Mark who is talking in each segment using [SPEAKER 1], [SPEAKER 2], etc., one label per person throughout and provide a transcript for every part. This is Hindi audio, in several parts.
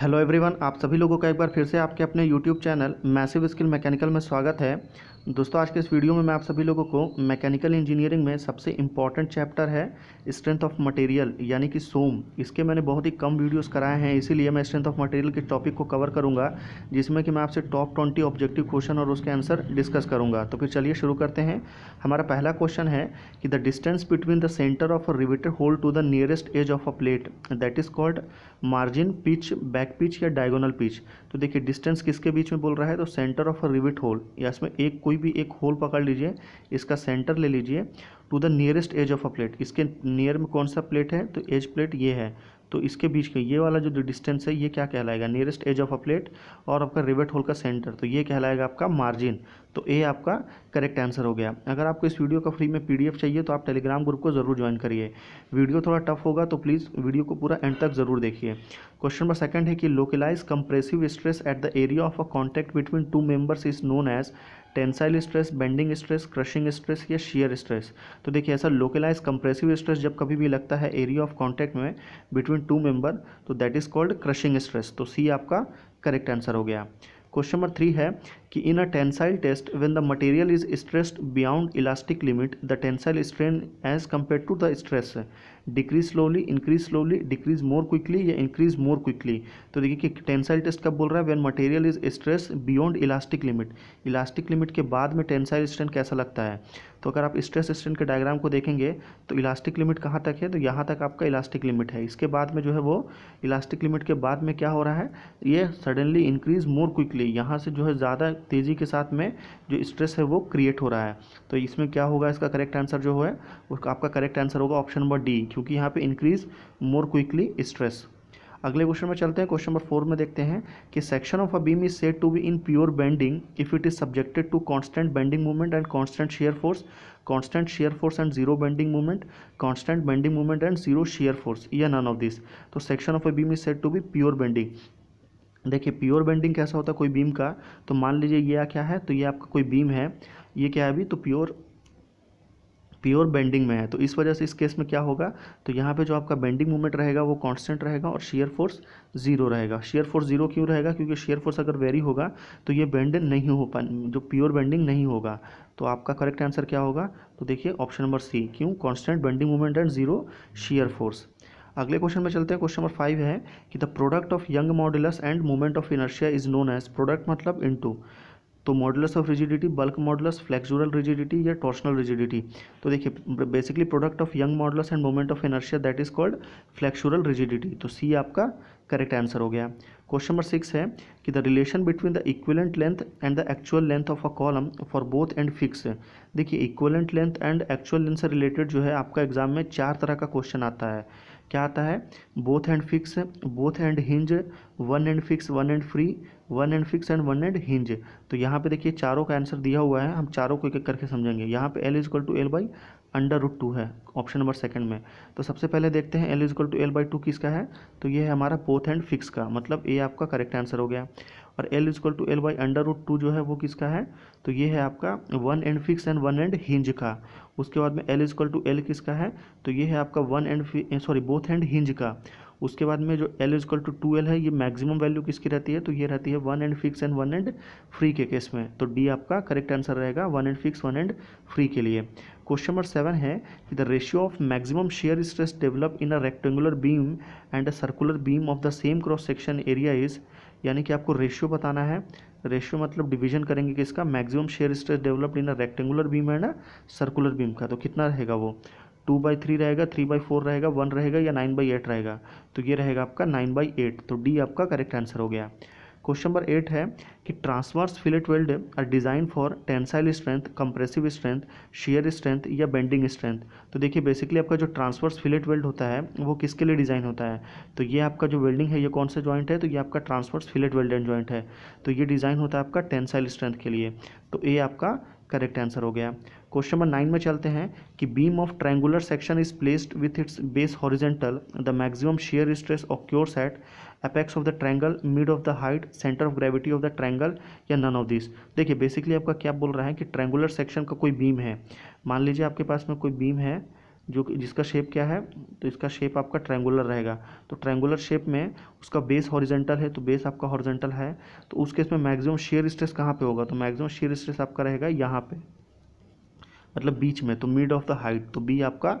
[SPEAKER 1] हेलो एवरीवन आप सभी लोगों का एक बार फिर से आपके अपने YouTube channel massive skill mechanical में स्वागत है दोस्तों आज के इस वीडियो में मैं आप सभी लोगों को मैकेनिकल इंजीनियरिंग में सबसे इम्पॉर्टेंट चैप्टर है स्ट्रेंथ ऑफ मटेरियल यानी कि सोम इसके मैंने बहुत ही कम वीडियोस कराए हैं इसीलिए मैं स्ट्रेंथ ऑफ मटेरियल के टॉपिक को कवर करूंगा जिसमें कि मैं आपसे टॉप ट्वेंटी ऑब्जेक्टिव क्वेश्चन और उसके आंसर डिस्कस करूँगा तो फिर चलिए शुरू करते हैं हमारा पहला क्वेश्चन है कि the distance between the centre of a riveted hole to the nearest edge of a plate that is called margin pitch back pitch या डायगोनल पिच तो देखिए डिस्टेंस किसके बीच में बोल रहा है तो centre of a rivet hole या इसमें एक कोई कोई भी एक होल पकड़ लीजिए इसका सेंटर ले लीजिए to the nearest edge of a plate इसके नियर में कौन सा प्लेट है तो एज प्लेट ये है तो इसके बीच का ये वाला जो डिस्टेंस है ये क्या कहलाएगा nearest edge of a plate और आपका रिवेट होल का सेंटर तो ये कहलाएगा आपका मार्जिन तो ए आपका करेक्ट आंसर हो गया अगर आपको इस वीडियो का फ्री में पीडीएफ चाहिए तो आप टेलीग्राम ग्रुप को ज़रूर ज्वाइन करिए वीडियो थोड़ा टफ होगा तो प्लीज़ वीडियो को पूरा एंड तक ज़रूर देखिए क्वेश्चन नंबर सेकंड है कि localise compressive stress at the area of a contact between two members is known as tensile stress bending stress crushing stress या शेयर स्ट्रेस तो देखिए ऐसा लोकलाइज कंप्रेसिव स्ट्रेस जब कभी भी लगता है एरिया ऑफ कॉन्टैक्ट में बिटवीन टू मेंबर तो that is called crushing stress तो सी आपका करेक्ट आंसर हो गया क्वेश्चन नंबर थ्री है कि in a tensile test when the material is stressed beyond elastic limit the tensile strain as compare to the stress decrease slowly increase slowly decrease more quickly या इंक्रीज मोर क्विकली तो देखिए कि टेंसाइल टेस्ट कब बोल रहा है when material is stress beyond elastic limit elastic limit के बाद में टेंसाइल स्ट्रेन कैसा लगता है तो अगर आप स्ट्रेस स्ट्रेन के डायग्राम को देखेंगे तो इलास्टिक लिमिट कहाँ तक है तो यहाँ तक आपका इलास्टिक लिमिट है इसके बाद में जो है वो इलास्टिक लिमिट के बाद में क्या हो रहा है ये सडनली इंक्रीज मोर क्विकली यहाँ से जो है ज़्यादा तेज़ी के साथ में जो स्ट्रेस है वो क्रिएट हो रहा है तो इसमें क्या होगा इसका करेक्ट आंसर जो है उसका आपका करेक्ट आंसर होगा ऑप्शन नंबर डी क्योंकि यहाँ पे इंक्रीज मोर क्विकली स्ट्रेस अगले क्वेश्चन में चलते हैं क्वेश्चन नंबर फोर में देखते हैं कि section of a beam is said to be in pure bending if it is subjected to constant bending movement and constant shear force constant shear force and zero bending movement constant bending movement and zero shear force या नन ऑफ दिस तो section of a beam is said to be pure bending देखिए प्योर बेंडिंग कैसा होता है कोई बीम का तो मान लीजिए यह क्या है तो ये आपका कोई बीम है ये क्या है अभी तो प्योर प्योर बेंडिंग में है तो इस वजह से इस केस में क्या होगा तो यहाँ पे जो आपका बेंडिंग मूवमेंट रहेगा वो कांस्टेंट रहेगा और शेयर फोर्स जीरो रहेगा शेयर फोर्स जीरो क्यों रहेगा क्योंकि शेयर फोर्स अगर वेरी होगा तो ये बेंड नहीं हो पा जो प्योर बेंडिंग नहीं होगा तो आपका करेक्ट आंसर क्या होगा तो देखिए ऑप्शन नंबर सी क्यों constant bending movement and zero shear force अगले क्वेश्चन में चलते हैं क्वेश्चन नंबर फाइव है कि the product of Young modulus and movement of inertia is known as product मतलब इनटू तो modulus of rigidity bulk modulus flexural rigidity या टॉर्शनल रिजिडिटी तो देखिए basically product of Young modulus and movement of inertia that is called flexural rigidity तो सी आपका करेक्ट आंसर हो गया क्वेश्चन नंबर सिक्स है कि the relation between the equivalent length and the actual length of a column for both end fix देखिए equivalent length and actual length से रिलेटेड जो है आपका एग्जाम में चार तरह का क्वेश्चन आता है क्या आता है both hand fix both hand hinge one end fix one end free one end fix end one end hinge तो यहाँ पे देखिए चारों का आंसर दिया हुआ है हम चारों को एक एक करके समझेंगे यहाँ पे L equal to L by under root two है ऑप्शन नंबर सेकंड में तो सबसे पहले देखते हैं L equal to L by two किसका है तो ये है हमारा बोथ एंड फिक्स का मतलब ये आपका करेक्ट आंसर हो गया और L equal to L by under root two जो है वो किसका है तो ये है आपका one end fix end one end hinge का उसके बाद में एल इजक्ल टू एल किसका है तो ये है आपका one end sorry both end hinge का उसके बाद में जो L equal to two L है ये मैक्सिमम वैल्यू किसकी रहती है तो ये रहती है one end fix end one end free के केस में तो डी आपका करेक्ट आंसर रहेगा one end fix one end free के लिए क्वेश्चन नंबर सेवन है कि the ratio of maximum shear stress develop in a rectangular beam and a circular beam of the same cross section area is यानी कि आपको रेशियो बताना है रेशियो मतलब डिवीजन करेंगे किसका maximum shear stress developed in a rectangular beam ना सर्कुलर बीम का तो कितना रहेगा वो टू बाई थ्री रहेगा थ्री बाई फोर रहेगा वन रहेगा या नाइन बाई एट रहेगा तो ये रहेगा आपका नाइन बाई एट तो डी आपका करेक्ट आंसर हो गया क्वेश्चन नंबर एट है कि transverse fillet weld are design for tensile strength compressive strength shear strength या बेंडिंग स्ट्रेंथ तो देखिए बेसिकली आपका जो ट्रांसवर्स फिलेट वेल्ड होता है वो किसके लिए डिज़ाइन होता है तो ये आपका जो वेल्डिंग है ये कौन सा जॉइंट है तो ये आपका ट्रांसवर्स फिलेट वेल्ड जॉइंट है तो ये डिज़ाइन होता है आपका टेंसाइल स्ट्रेंथ के लिए तो ये आपका करेक्ट आंसर हो गया क्वेश्चन नंबर नाइन में चलते हैं कि beam of triangular section is placed with its base horizontal the maximum shear stress occurs at apex of the triangle mid of the height centre of gravity of the triangle या नन ऑफ दिस देखिए बेसिकली आपका क्या बोल रहा है कि ट्रैंगुलर सेक्शन का कोई बीम है मान लीजिए आपके पास में कोई बीम है जो जिसका शेप क्या है तो इसका शेप आपका ट्रायंगुलर रहेगा तो ट्रायंगुलर शेप में उसका बेस हॉरिजेंटल है तो बेस आपका हॉरिजेंटल है तो उस केस में मैक्सिमम शेयर स्ट्रेस कहाँ पे होगा तो मैक्सिमम शेयर स्ट्रेस आपका रहेगा यहाँ पे मतलब बीच में तो मिड ऑफ द हाइट तो बी आपका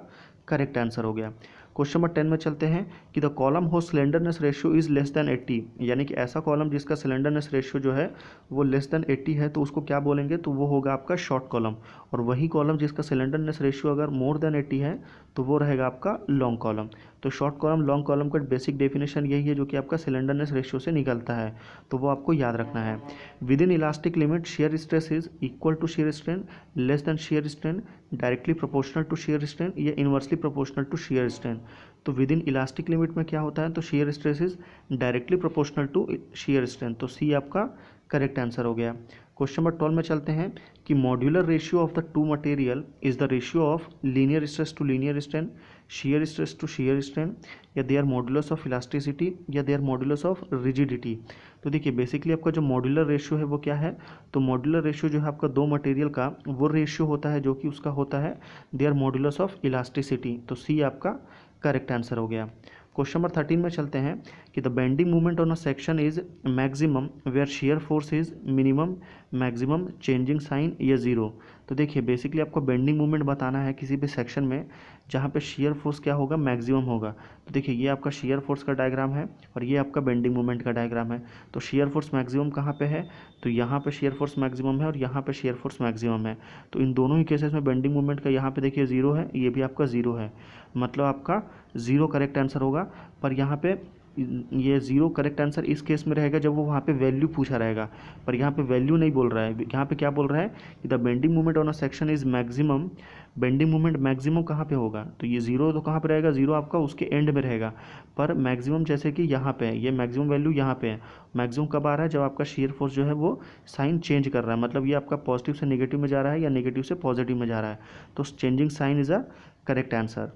[SPEAKER 1] करेक्ट आंसर हो गया क्वेश्चन नंबर टेन में चलते हैं कि द कॉलम हो slenderness ratio is less than eighty यानी कि ऐसा कॉलम जिसका सिलेंडरनेस रेशियो जो है वो लेस देन एट्टी है तो उसको क्या बोलेंगे तो वो होगा आपका शॉर्ट कॉलम और वही कॉलम जिसका सिलेंडरनेस रेशियो अगर मोर देन एट्टी है तो वो रहेगा आपका लॉन्ग कॉलम तो शॉर्ट कॉलम लॉन्ग कॉलम का बेसिक डेफिनेशन यही है जो कि आपका सिलेंडरनेस रेशियो से निकलता है तो वो आपको याद रखना है within elastic limit shear stress is equal to shear strain less than shear strain directly proportional to shear strain या inversely proportional to shear strain तो विद इन इलास्टिक लिमिट में क्या होता है तो shear stress is directly proportional to shear strain तो सी आपका करेक्ट आंसर हो गया क्वेश्चन नंबर ट्वेल्व में चलते हैं कि modular ratio of the two material is the ratio of linear stress to linear strain shear stress to shear strain या they are modulus of elasticity या they are modulus of rigidity तो देखिए बेसिकली आपका जो मॉड्यूलर रेशियो है वो क्या है तो मॉड्यूलर रेशियो जो है आपका दो मटेरियल का वो रेशियो होता है जो कि उसका होता है they are modulus of elasticity तो सी आपका करेक्ट आंसर हो गया क्वेश्चन नंबर थर्टीन में चलते हैं कि the bending movement on a section is maximum where shear force is minimum maximum changing sign या ज़ीरो तो देखिए बेसिकली आपको बेंडिंग मूवमेंट बताना है किसी भी सेक्शन में जहाँ पे शेयर फोर्स क्या होगा मैक्सिमम होगा तो देखिए ये आपका शेयर फोर्स का डायग्राम है और ये आपका बेंडिंग मोमेंट का डायग्राम है तो शेयर फोर्स मैक्सिमम कहाँ पे है तो यहाँ पे शेयर फोर्स मैक्सिमम है और यहाँ पे शेयर फोर्स मैक्सिमम है तो इन दोनों ही केसेस में बेंडिंग मोमेंट का यहाँ पे देखिए ज़ीरो है ये भी आपका ज़ीरो है मतलब आपका ज़ीरो करेक्ट आंसर होगा पर यहाँ पर ये ज़ीरो करेक्ट आंसर इस केस में रहेगा जब वो वहाँ पे वैल्यू पूछा रहेगा पर यहाँ पे वैल्यू नहीं बोल रहा है यहाँ पे क्या बोल रहा है कि the bending movement on a section is maximum bending movement maximum कहाँ पे होगा तो ये ज़ीरो तो कहाँ पे रहेगा ज़ीरो आपका उसके एंड में रहेगा पर मैक्सिमम जैसे कि यहाँ पे है ये मैक्सिमम वैल्यू यहाँ पे है मैक्सिमम कब आ रहा है जब आपका शेयर फोर्स जो है वो साइन चेंज कर रहा है मतलब ये आपका पॉजिटिव से नेगेटिव में जा रहा है या नेगेटिव से पॉजिटिव में जा रहा है तो changing sign is a correct answer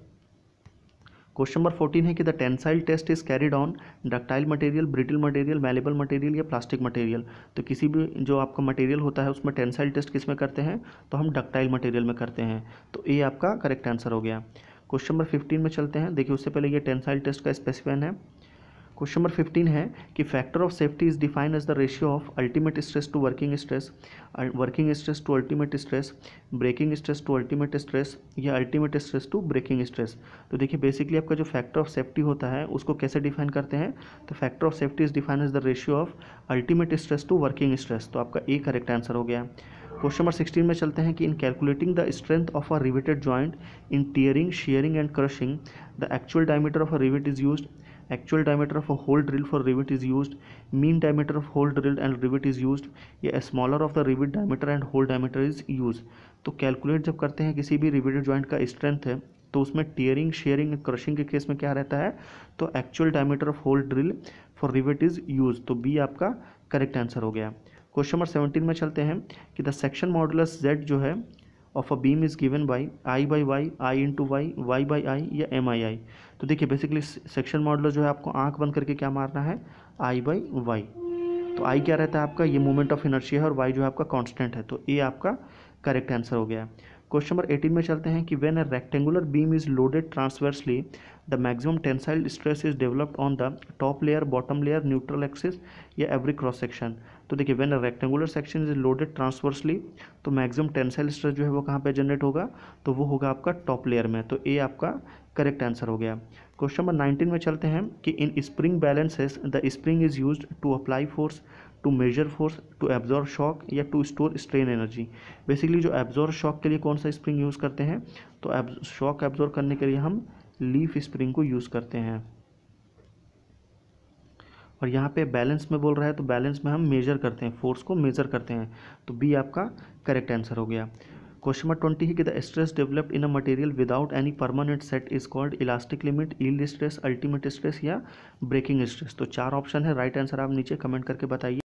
[SPEAKER 1] question number fourteen है कि the tensile test is carried on ductile material brittle material malleable material या प्लास्टिक मटेरियल तो किसी भी जो आपका मटेरियल होता है उसमें टेंसाइल टेस्ट किस में करते हैं तो हम डक्टाइल मटेरियल में करते हैं तो ये आपका करेक्ट आंसर हो गया क्वेश्चन नंबर फिफ्टीन में चलते हैं देखिए उससे पहले ये टेंसाइल टेस्ट का स्पेसिफिन है क्वेश्चन नंबर फिफ्टीन है कि factor of safety is defined as the ratio of ultimate stress to working stress working stress to ultimate stress breaking stress to ultimate stress या ultimate stress to breaking stress तो देखिए बेसिकली आपका जो फैक्टर ऑफ सेफ्टी होता है उसको कैसे डिफाइन करते हैं तो factor of safety is define as the ratio of ultimate stress to working stress तो आपका ए करेक्ट आंसर हो गया क्वेश्चन नंबर सिक्सटीन में चलते हैं कि in calculating the strength of a riveted joint in tearing shearing and crushing the actual diameter of a rivet is use actual diameter of a hole drilled for rivet is used mean diameter of hole drilled and rivet is या smaller of the rivet diameter and hole diameter is use तो कैलकुलेट जब करते हैं किसी भी रिविटेड जॉइंट का स्ट्रेंथ है तो उसमें टीयरिंग शेयरिंग क्रशिंग के केस में क्या रहता है तो actual diameter of hole drill for rivet is use तो बी आपका करेक्ट आंसर हो गया क्वेश्चन नंबर सेवेंटीन में चलते हैं कि द सेक्शन मॉडुलस जेड जो है of a beam is given by I by Y I into Y Y by I या एम आई आई तो देखिए बेसिकली सेक्शन मॉडल जो है आपको आंख बंद करके क्या मारना है आई बाई वाई तो आई क्या रहता है आपका ये मोमेंट ऑफ इनर्शिया है और वाई जो है आपका कॉन्स्टेंट है तो ये आपका करेक्ट आंसर हो गया क्वेश्चन नंबर एटीन में चलते हैं कि when a rectangular beam is loaded transversely the maximum tensile stress is developed on the top layer bottom layer neutral axis या एवरी क्रॉस सेक्शन तो देखिए when rectangular section is loaded transversely तो मैक्सिमम टेंसाइल स्ट्रेस जो है वो कहाँ पे जनरेट होगा तो वो होगा आपका टॉप लेयर में तो ए आपका करेक्ट आंसर हो गया क्वेश्चन नंबर नाइनटीन में चलते हैं कि in spring balances the spring is use to apply force to measure force to absorb shock या to store strain energy basically जो एब्जॉर्व शॉक के लिए कौन सा स्प्रिंग यूज़ करते हैं तो शॉक एब्जॉर्व करने के लिए हम लीफ स्प्रिंग को यूज़ करते हैं और यहाँ पे बैलेंस में बोल रहा है तो बैलेंस में हम मेजर करते हैं फोर्स को मेजर करते हैं तो बी आपका करेक्ट आंसर हो गया क्वेश्चन नंबर ट्वेंटी है कि the stress developed in a material without any permanent set is called elastic limit yield stress ultimate stress या ब्रेकिंग स्ट्रेस तो चार ऑप्शन है राइट right आंसर आप नीचे कमेंट करके बताइए